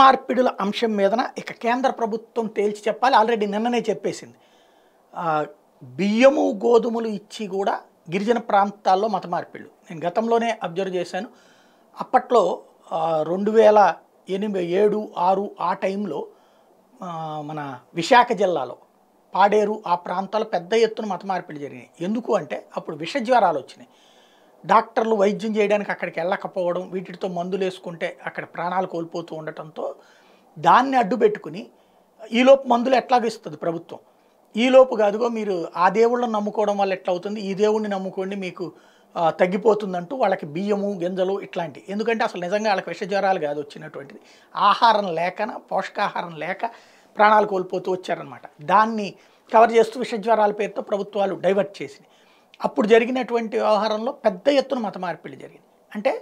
మార్పిడుల అంశం మీదన ఇక కేంద్ర ప్రభుత్వం తేల్చి చెప్పాలి ఆల్రెడీ నిన్ననే చెప్పేసింది బియ్యము గోధుమలు ఇచ్చి కూడా గిరిజన ప్రాంతాల్లో మత మార్పిడు నేను గతంలోనే అబ్జర్వ్ చేశాను అప్పట్లో రెండు వేల ఎనిమిది ఏడు ఆరు ఆ టైంలో మన విశాఖ జిల్లాలో పాడేరు ఆ ప్రాంతాల్లో పెద్ద ఎత్తున మత మార్పిడి జరిగినాయి ఎందుకు అంటే అప్పుడు విష జ్వరాలు వచ్చినాయి డాక్టర్లు వైద్యం చేయడానికి అక్కడికి వెళ్ళకపోవడం వీటితో మందులు వేసుకుంటే అక్కడ ప్రాణాలు కోల్పోతూ ఉండటంతో దాన్ని అడ్డు పెట్టుకుని ఈలోపు మందులు ఎట్లాగో ఇస్తుంది ప్రభుత్వం ఈలోపు కాదుగో మీరు ఆ దేవుళ్ళని నమ్ముకోవడం వల్ల ఎట్లా అవుతుంది ఈ దేవుణ్ణి నమ్ముకోండి మీకు తగ్గిపోతుందంటూ వాళ్ళకి బియ్యము గింజలు ఇట్లాంటి ఎందుకంటే అసలు నిజంగా వాళ్ళకి విషజ్వరాలు కాదు వచ్చినటువంటిది ఆహారం లేకన పోషకాహారం లేక ప్రాణాలు కోల్పోతూ వచ్చారనమాట దాన్ని కవర్ చేస్తూ విషజ్వరాల పేరుతో ప్రభుత్వాలు డైవర్ట్ చేసినాయి అప్పుడు జరిగినటువంటి వ్యవహారంలో పెద్ద ఎత్తున మత మార్పిడి జరిగింది అంటే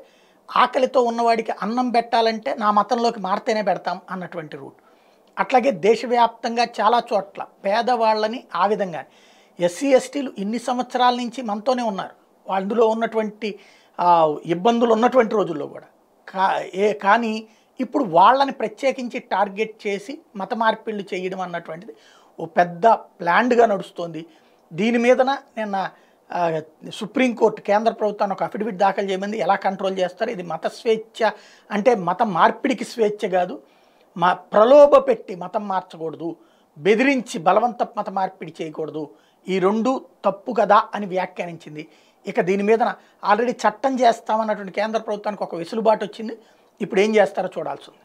ఆకలితో ఉన్నవాడికి అన్నం పెట్టాలంటే నా మతంలోకి మారితేనే పెడతాం అన్నటువంటి రూట్ అట్లాగే దేశవ్యాప్తంగా చాలా చోట్ల పేదవాళ్ళని ఆ విధంగా ఎస్సీ ఎస్టీలు ఇన్ని సంవత్సరాల నుంచి మనతోనే ఉన్నారు అందులో ఉన్నటువంటి ఇబ్బందులు ఉన్నటువంటి రోజుల్లో కూడా కా ఏ కానీ ఇప్పుడు వాళ్ళని ప్రత్యేకించి టార్గెట్ చేసి మత మార్పిళ్ళు చేయడం అన్నటువంటిది ఓ పెద్ద ప్లాండ్గా నడుస్తోంది దీని మీదన నిన్న సుప్రీంకోర్టు కేంద్ర ప్రభుత్వాన్ని ఒక అఫిడవిట్ దాఖలు చేయమంది ఎలా కంట్రోల్ చేస్తారు ఇది మత స్వేచ్ఛ అంటే మత మార్పిడికి స్వేచ్ఛ కాదు మా ప్రలోభ పెట్టి మతం మార్చకూడదు బెదిరించి బలవంత మత మార్పిడి చేయకూడదు ఈ రెండు తప్పు కదా అని వ్యాఖ్యానించింది ఇక దీని మీద ఆల్రెడీ చట్టం చేస్తామన్నటువంటి కేంద్ర ప్రభుత్వానికి ఒక వెసులుబాటు వచ్చింది ఇప్పుడు ఏం చేస్తారో చూడాల్సింది